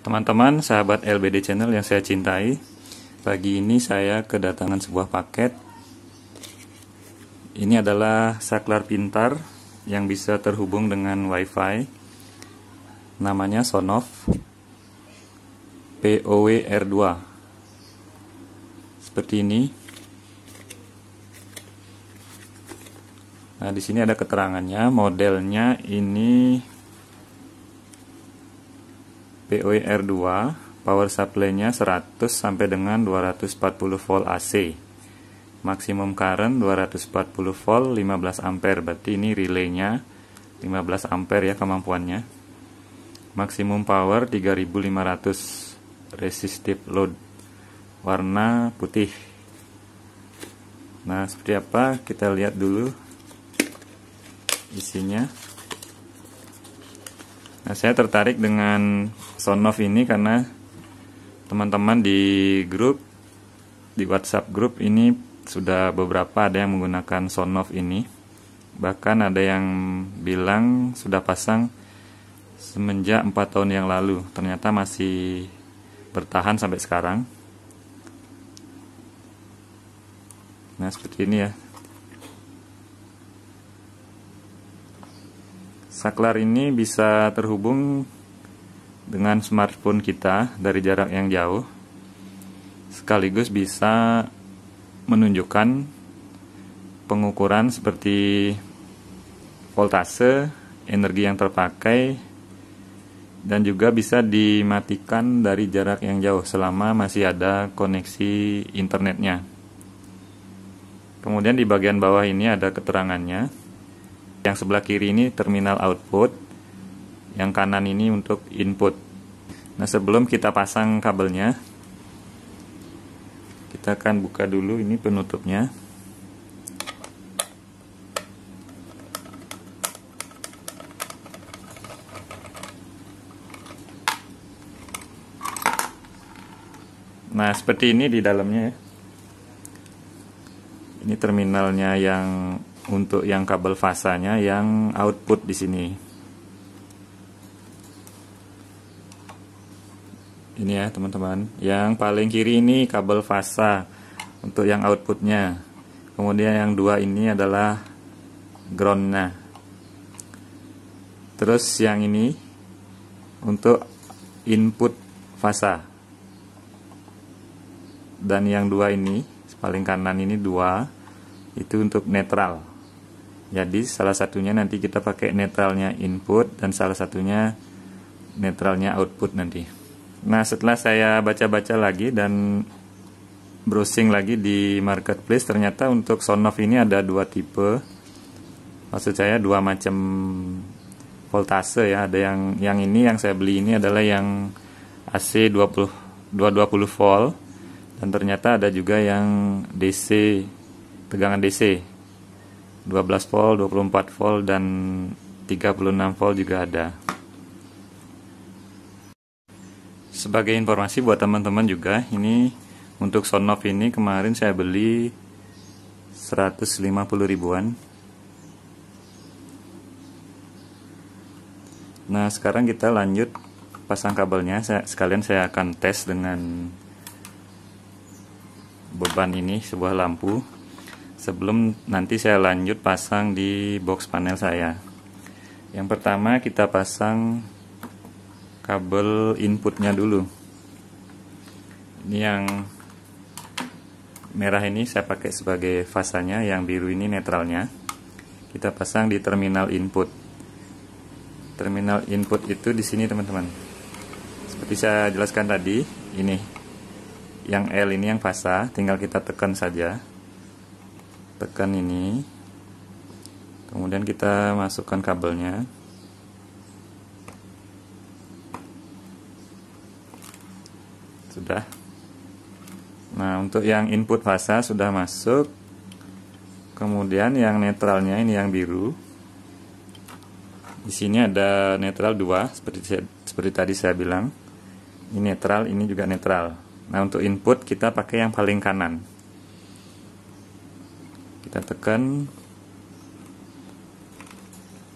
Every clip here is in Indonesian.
Teman-teman, sahabat LBD Channel yang saya cintai, pagi ini saya kedatangan sebuah paket. Ini adalah saklar pintar yang bisa terhubung dengan WiFi. Namanya Sonoff POWR2. Seperti ini. Nah, di sini ada keterangannya, modelnya ini r 2 power supply-nya 100 sampai dengan 240 volt AC. Maksimum current 240 volt 15 ampere. Berarti ini relay-nya 15 ampere ya kemampuannya. Maksimum power 3500 resistive load. Warna putih. Nah, seperti apa? Kita lihat dulu isinya. Nah, saya tertarik dengan sonoff ini karena teman-teman di grup di WhatsApp grup ini sudah beberapa ada yang menggunakan sonoff ini bahkan ada yang bilang sudah pasang semenjak empat tahun yang lalu ternyata masih bertahan sampai sekarang nah seperti ini ya saklar ini bisa terhubung dengan smartphone kita dari jarak yang jauh sekaligus bisa menunjukkan pengukuran seperti voltase, energi yang terpakai dan juga bisa dimatikan dari jarak yang jauh selama masih ada koneksi internetnya. Kemudian di bagian bawah ini ada keterangannya. Yang sebelah kiri ini terminal output, yang kanan ini untuk input nah sebelum kita pasang kabelnya kita akan buka dulu ini penutupnya Nah, seperti ini di dalamnya ya. Ini terminalnya yang untuk yang kabel fasanya yang output di sini. ini ya teman-teman yang paling kiri ini kabel fasa untuk yang outputnya kemudian yang dua ini adalah groundnya terus yang ini untuk input fasa dan yang dua ini paling kanan ini dua itu untuk netral jadi salah satunya nanti kita pakai netralnya input dan salah satunya netralnya output nanti Nah setelah saya baca-baca lagi dan browsing lagi di marketplace ternyata untuk Sonoff ini ada dua tipe maksud saya dua macam voltase ya ada yang yang ini yang saya beli ini adalah yang AC 20 220 volt dan ternyata ada juga yang DC tegangan DC 12 volt 24 volt dan 36 volt juga ada sebagai informasi buat teman-teman juga ini untuk Sonoff ini kemarin saya beli 150 ribuan Nah sekarang kita lanjut pasang kabelnya saya, sekalian saya akan tes dengan beban ini sebuah lampu sebelum nanti saya lanjut pasang di box panel saya yang pertama kita pasang kabel inputnya dulu ini yang merah ini saya pakai sebagai fasanya yang biru ini netralnya kita pasang di terminal input terminal input itu di sini teman-teman seperti saya jelaskan tadi ini yang L ini yang fasa tinggal kita tekan saja tekan ini kemudian kita masukkan kabelnya kita. Nah, untuk yang input fasa sudah masuk. Kemudian yang netralnya ini yang biru. Di sini ada netral 2 seperti seperti tadi saya bilang. Ini netral, ini juga netral. Nah, untuk input kita pakai yang paling kanan. Kita tekan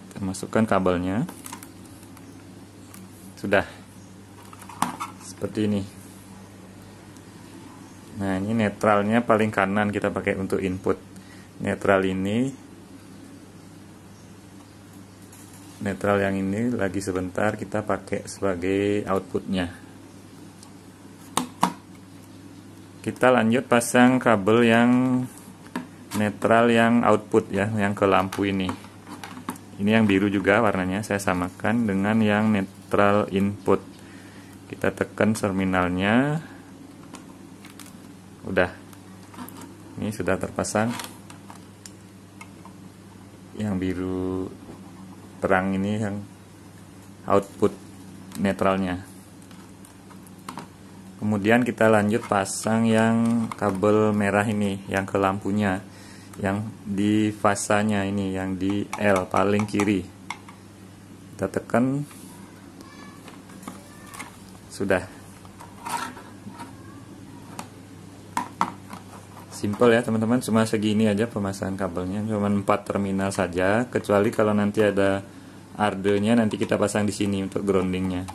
kita masukkan kabelnya. Sudah. Seperti ini. Nah ini netralnya paling kanan kita pakai untuk input Netral ini Netral yang ini lagi sebentar kita pakai sebagai outputnya Kita lanjut pasang kabel yang netral yang output ya Yang ke lampu ini Ini yang biru juga warnanya saya samakan dengan yang netral input Kita tekan terminalnya udah ini sudah terpasang yang biru terang ini yang output netralnya kemudian kita lanjut pasang yang kabel merah ini yang ke lampunya yang di fasanya ini yang di L paling kiri kita tekan sudah simple ya teman-teman cuma segini aja pemasangan kabelnya cuma 4 terminal saja kecuali kalau nanti ada ardenya nanti kita pasang di sini untuk groundingnya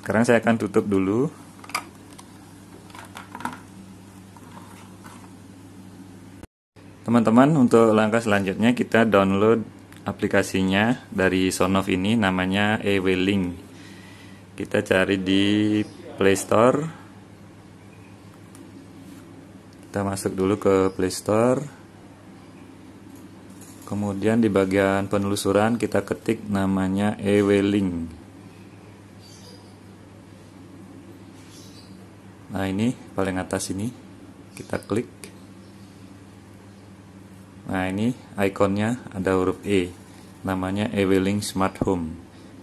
sekarang saya akan tutup dulu teman-teman untuk langkah selanjutnya kita download aplikasinya dari Sonoff ini namanya e kita cari di Play Store kita masuk dulu ke Play Store kemudian di bagian penelusuran kita ketik namanya e nah ini paling atas ini kita klik Nah ini ikonnya ada huruf E Namanya Ewelink Smart Home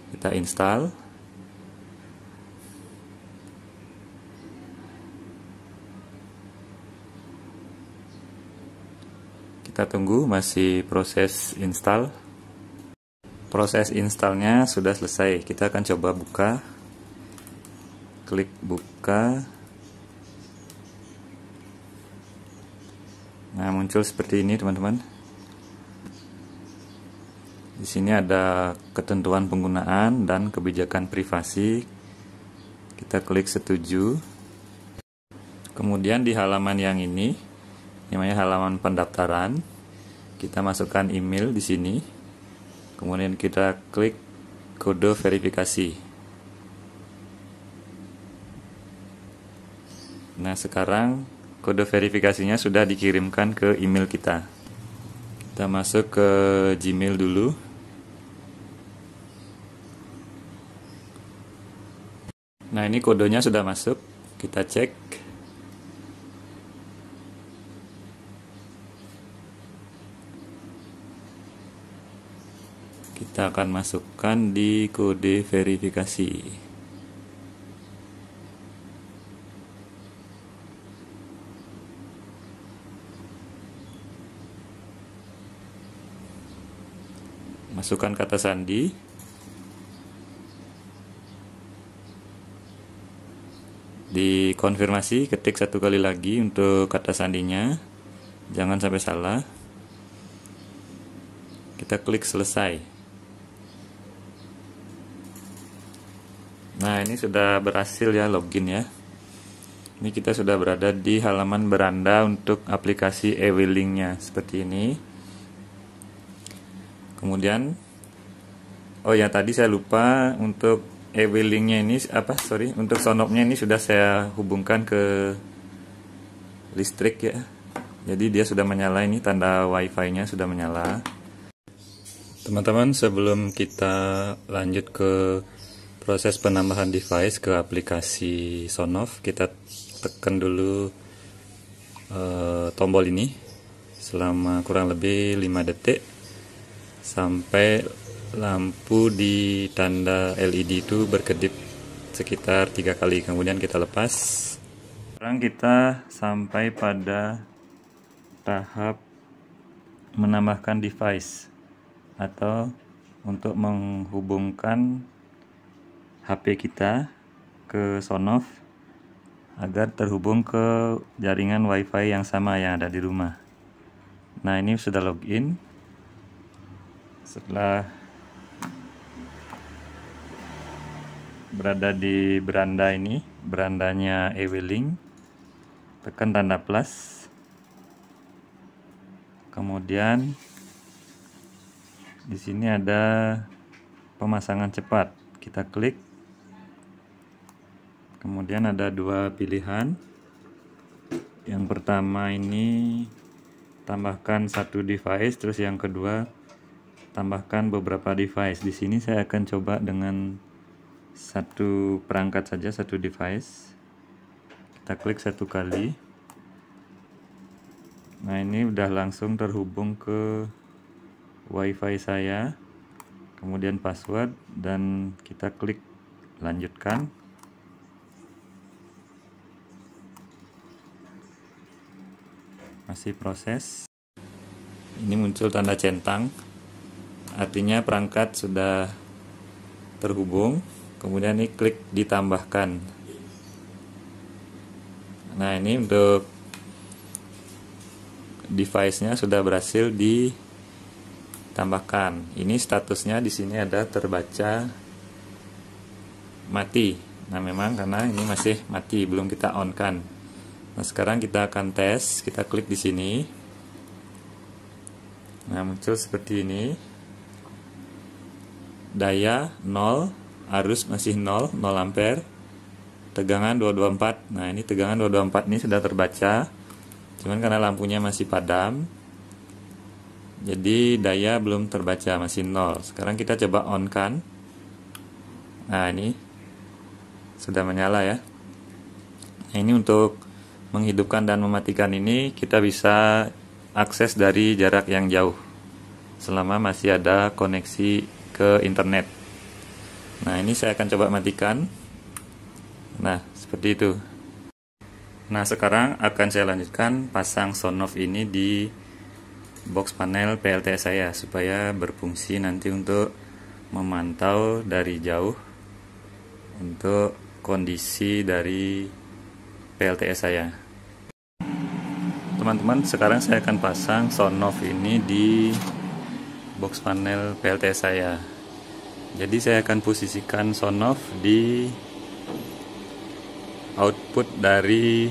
Kita install Kita tunggu masih proses install Proses installnya sudah selesai Kita akan coba buka Klik buka Nah, muncul seperti ini, teman-teman. Di sini ada ketentuan penggunaan dan kebijakan privasi. Kita klik setuju. Kemudian di halaman yang ini, namanya halaman pendaftaran, kita masukkan email di sini. Kemudian kita klik kode verifikasi. Nah, sekarang kode verifikasinya sudah dikirimkan ke email kita. Kita masuk ke Gmail dulu. Nah, ini kodenya sudah masuk. Kita cek. Kita akan masukkan di kode verifikasi. Masukkan kata sandi. Dikonfirmasi, ketik satu kali lagi untuk kata sandinya. Jangan sampai salah. Kita klik selesai. Nah, ini sudah berhasil ya login ya. Ini kita sudah berada di halaman beranda untuk aplikasi e-willingnya seperti ini kemudian oh ya tadi saya lupa untuk e-willingnya ini apa sorry untuk sonopnya ini sudah saya hubungkan ke listrik ya jadi dia sudah menyala ini tanda wifi nya sudah menyala teman-teman sebelum kita lanjut ke proses penambahan device ke aplikasi Sonoff kita tekan dulu e, tombol ini selama kurang lebih 5 detik sampai lampu di tanda LED itu berkedip sekitar tiga kali kemudian kita lepas sekarang kita sampai pada tahap menambahkan device atau untuk menghubungkan HP kita ke Sonoff agar terhubung ke jaringan WiFi yang sama yang ada di rumah nah ini sudah login setelah berada di beranda ini berandanya Eweling tekan tanda plus kemudian di sini ada pemasangan cepat kita klik kemudian ada dua pilihan yang pertama ini tambahkan satu device terus yang kedua tambahkan beberapa device. Di sini saya akan coba dengan satu perangkat saja, satu device. Kita klik satu kali. Nah, ini udah langsung terhubung ke WiFi saya. Kemudian password dan kita klik lanjutkan. Masih proses. Ini muncul tanda centang artinya perangkat sudah terhubung kemudian ini klik ditambahkan nah ini untuk device-nya sudah berhasil ditambahkan ini statusnya di sini ada terbaca mati nah memang karena ini masih mati belum kita on kan nah sekarang kita akan tes kita klik di sini Nah, muncul seperti ini daya 0 arus masih 0 0 ampere tegangan 224 nah ini tegangan 224 ini sudah terbaca cuman karena lampunya masih padam jadi daya belum terbaca masih 0 sekarang kita coba on kan nah ini sudah menyala ya nah, ini untuk menghidupkan dan mematikan ini kita bisa akses dari jarak yang jauh selama masih ada koneksi ke internet. Nah, ini saya akan coba matikan. Nah, seperti itu. Nah, sekarang akan saya lanjutkan pasang sonoff ini di box panel PLTS saya supaya berfungsi nanti untuk memantau dari jauh untuk kondisi dari PLTS saya. Teman-teman, sekarang saya akan pasang sonoff ini di box panel PLTS saya jadi saya akan posisikan sonoff di output dari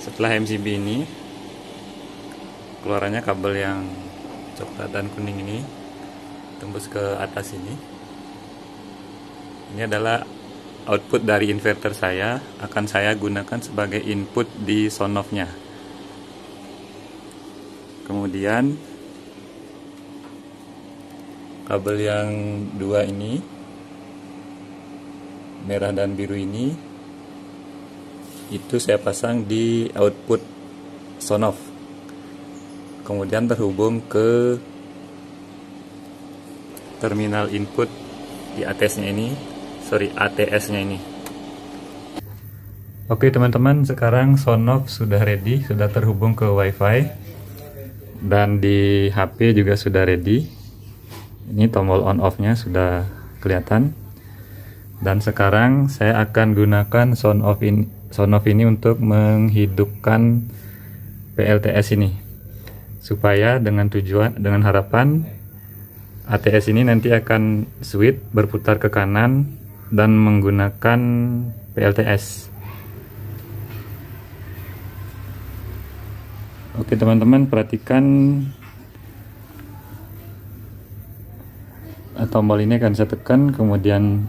setelah MCB ini keluarannya kabel yang coklat dan kuning ini tembus ke atas ini ini adalah output dari inverter saya akan saya gunakan sebagai input di sonoffnya kemudian kabel yang dua ini merah dan biru ini itu saya pasang di output sonoff kemudian terhubung ke terminal input di ATS-nya ini sorry ATS-nya ini Oke teman-teman sekarang sonoff sudah ready sudah terhubung ke wifi dan di HP juga sudah ready ini tombol on off nya sudah kelihatan dan sekarang saya akan gunakan sound off ini, sound off ini untuk menghidupkan PLTS ini supaya dengan tujuan dengan harapan ATS ini nanti akan switch berputar ke kanan dan menggunakan PLTS Oke teman-teman perhatikan Nah, tombol ini akan saya tekan kemudian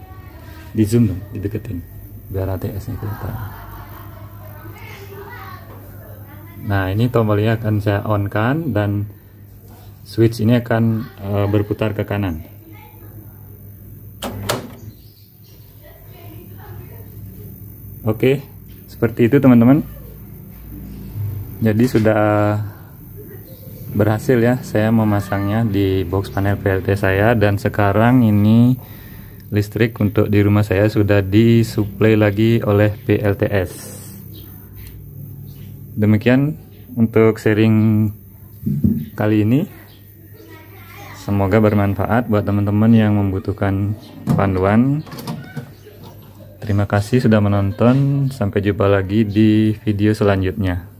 di zoom dong, dideketin biar ATS nya kelihatan nah ini tombolnya akan saya on kan dan switch ini akan uh, berputar ke kanan oke seperti itu teman-teman jadi sudah berhasil ya saya memasangnya di box panel PLT saya dan sekarang ini listrik untuk di rumah saya sudah disuplai lagi oleh PLTS demikian untuk sharing kali ini semoga bermanfaat buat teman-teman yang membutuhkan panduan terima kasih sudah menonton sampai jumpa lagi di video selanjutnya